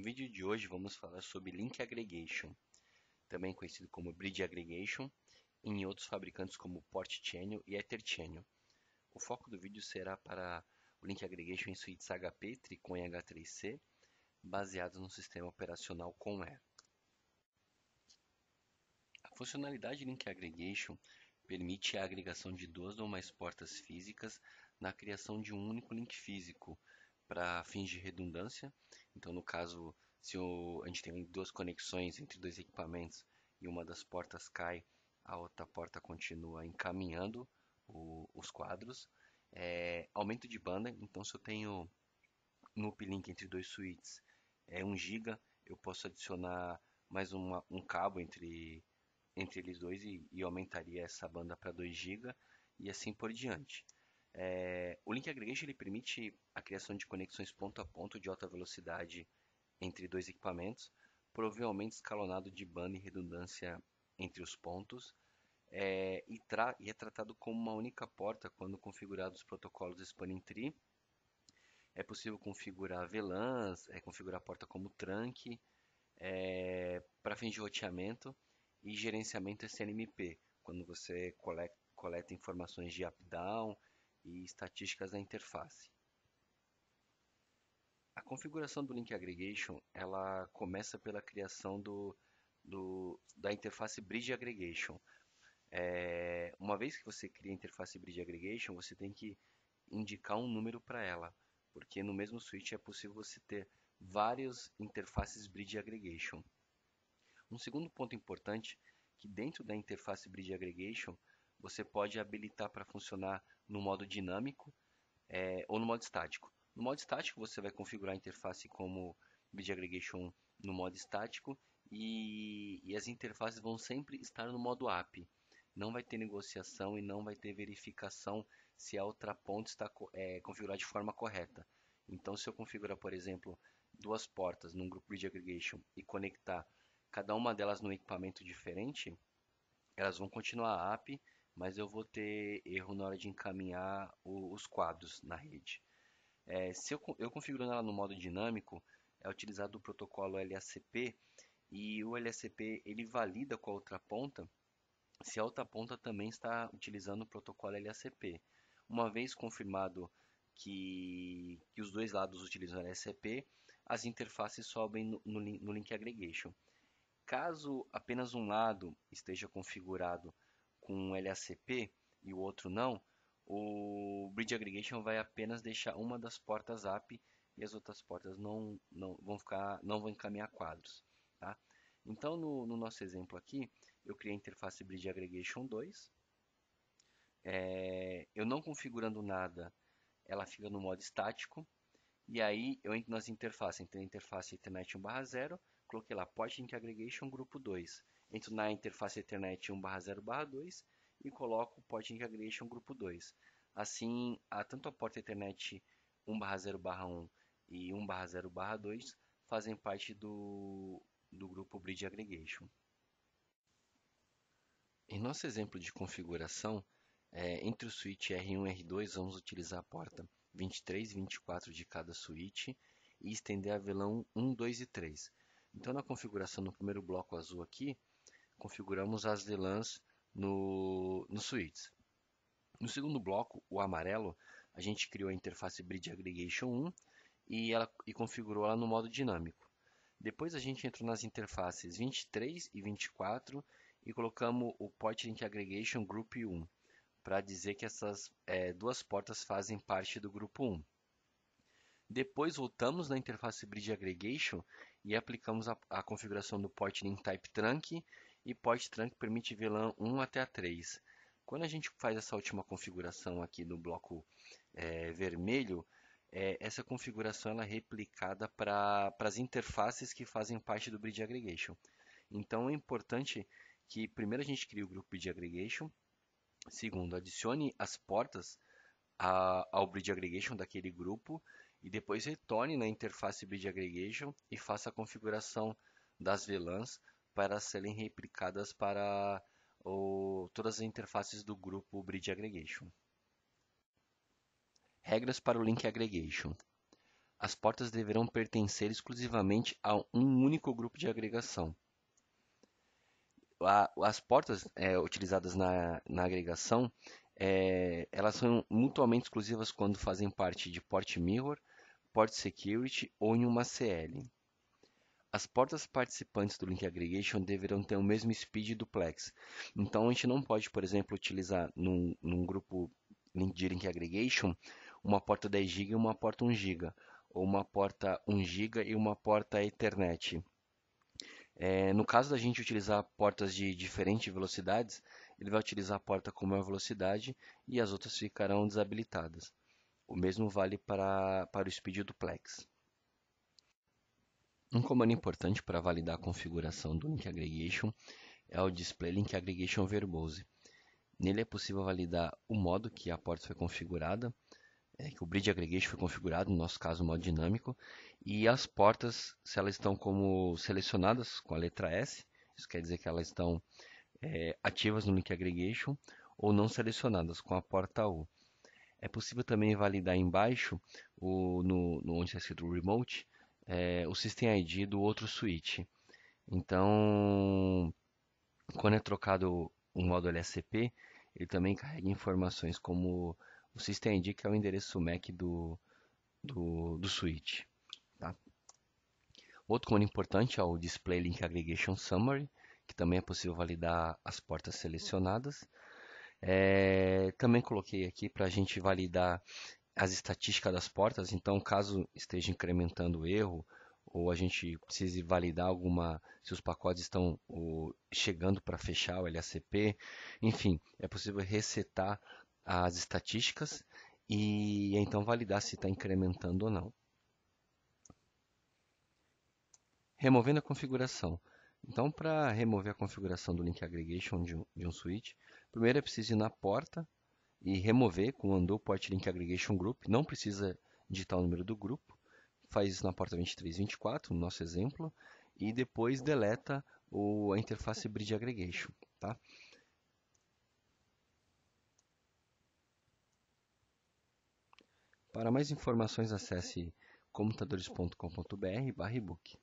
No vídeo de hoje vamos falar sobre Link Aggregation, também conhecido como Bridge Aggregation, e em outros fabricantes como Port Channel e Ether Channel. O foco do vídeo será para o Link Aggregation em suítes HP, Tricon e H3C, baseados no sistema operacional Conware. A funcionalidade Link Aggregation permite a agregação de duas ou mais portas físicas na criação de um único link físico, para fins de redundância. Então, no caso, se o, a gente tem duas conexões entre dois equipamentos e uma das portas cai, a outra porta continua encaminhando o, os quadros. É, aumento de banda, então se eu tenho no uplink entre dois suítes é 1 GB, eu posso adicionar mais uma, um cabo entre, entre eles dois e, e aumentaria essa banda para 2 GB e assim por diante. É, o link aggregation ele permite a criação de conexões ponto a ponto de alta velocidade entre dois equipamentos, provavelmente escalonado de banda e redundância entre os pontos, é, e, e, é tratado como uma única porta quando configurados os protocolos Spanning Tree. É possível configurar VLANs, é, configurar a porta como trunk, é, para fins de roteamento e gerenciamento SNMP, quando você coleta informações de up-down, e estatísticas da interface. A configuração do Link Aggregation ela começa pela criação do, do da interface Bridge Aggregation. É, uma vez que você cria a interface Bridge Aggregation, você tem que indicar um número para ela, porque no mesmo switch é possível você ter várias interfaces Bridge Aggregation. Um segundo ponto importante que dentro da interface Bridge Aggregation você pode habilitar para funcionar no modo dinâmico é, ou no modo estático. No modo estático, você vai configurar a interface como Media Aggregation no modo estático e, e as interfaces vão sempre estar no modo app. Não vai ter negociação e não vai ter verificação se a outra ponte está é, configurada de forma correta. Então, se eu configurar, por exemplo, duas portas num grupo de aggregation e conectar cada uma delas num equipamento diferente, elas vão continuar a app mas eu vou ter erro na hora de encaminhar o, os quadros na rede. É, se eu, eu configurando ela no modo dinâmico, é utilizado o protocolo LACP e o LACP ele valida com a outra ponta se a outra ponta também está utilizando o protocolo LACP. Uma vez confirmado que, que os dois lados utilizam LACP, as interfaces sobem no, no, no link aggregation. Caso apenas um lado esteja configurado com LACP e o outro não, o Bridge Aggregation vai apenas deixar uma das portas app e as outras portas não, não vão ficar não vão encaminhar quadros, tá? Então no, no nosso exemplo aqui, eu criei a interface Bridge Aggregation 2. É, eu não configurando nada, ela fica no modo estático. E aí eu entro nas interfaces, entre a interface Ethernet 1/0 coloquei lá Poiting Aggregation grupo 2. Entro na interface Ethernet 1/0/2 e coloco Poiting Aggregation grupo 2. Assim, a, tanto a porta Ethernet 1/0/1 e 1/0/2 fazem parte do, do grupo Bridge Aggregation. Em nosso exemplo de configuração, é, entre o switch R1 e R2 vamos utilizar a porta 23 e 24 de cada switch e estender a velão 1, 2 e 3. Então, na configuração no primeiro bloco azul aqui, configuramos as VLANs no, no Suites. No segundo bloco, o amarelo, a gente criou a interface Bridge Aggregation 1 e, ela, e configurou ela no modo dinâmico. Depois a gente entrou nas interfaces 23 e 24 e colocamos o Port Link Aggregation Group 1 para dizer que essas é, duas portas fazem parte do grupo 1. Depois voltamos na interface Bridge Aggregation e aplicamos a, a configuração do port link type trunk e port trunk permite VLAN 1 até a 3. Quando a gente faz essa última configuração aqui no bloco é, vermelho, é, essa configuração ela é replicada para as interfaces que fazem parte do Bridge Aggregation. Então é importante que primeiro a gente crie o grupo Bridge Aggregation, segundo adicione as portas a, ao Bridge Aggregation daquele grupo e depois retorne na interface Bridge Aggregation e faça a configuração das VLANs para serem replicadas para o, todas as interfaces do grupo Bridge Aggregation. Regras para o Link Aggregation. As portas deverão pertencer exclusivamente a um único grupo de agregação. As portas é, utilizadas na, na agregação, é, elas são mutuamente exclusivas quando fazem parte de port mirror Port Security ou em uma CL. As portas participantes do Link Aggregation deverão ter o mesmo speed do Plex. Então, a gente não pode, por exemplo, utilizar num, num grupo de Link Aggregation uma porta 10 GB e uma porta 1 GB, ou uma porta 1 GB e uma porta Ethernet. É, no caso da gente utilizar portas de diferentes velocidades, ele vai utilizar a porta com maior velocidade e as outras ficarão desabilitadas. O mesmo vale para, para o speed duplex. Um comando importante para validar a configuração do link aggregation é o display link aggregation verbose. Nele é possível validar o modo que a porta foi configurada, é, que o bridge aggregation foi configurado, no nosso caso o modo dinâmico, e as portas, se elas estão como selecionadas com a letra S, isso quer dizer que elas estão é, ativas no link aggregation, ou não selecionadas com a porta U. É possível também validar embaixo, o, no, no onde está escrito Remote, é, o System ID do outro switch. Então, quando é trocado um módulo LSCP, ele também carrega informações como o System ID, que é o endereço MAC do, do, do switch. Tá? Outro comando importante é o Display Link Aggregation Summary, que também é possível validar as portas selecionadas. É, também coloquei aqui para a gente validar as estatísticas das portas, então caso esteja incrementando o erro ou a gente precise validar alguma se os pacotes estão chegando para fechar o LACP, enfim, é possível resetar as estatísticas e então validar se está incrementando ou não. Removendo a configuração. Então, para remover a configuração do link aggregation de um, de um switch, primeiro é preciso ir na porta e remover com o undo port link aggregation group. Não precisa digitar o número do grupo, faz isso na porta 2324, no nosso exemplo, e depois deleta o, a interface bridge aggregation. Tá? Para mais informações, acesse computadores.com.br/book.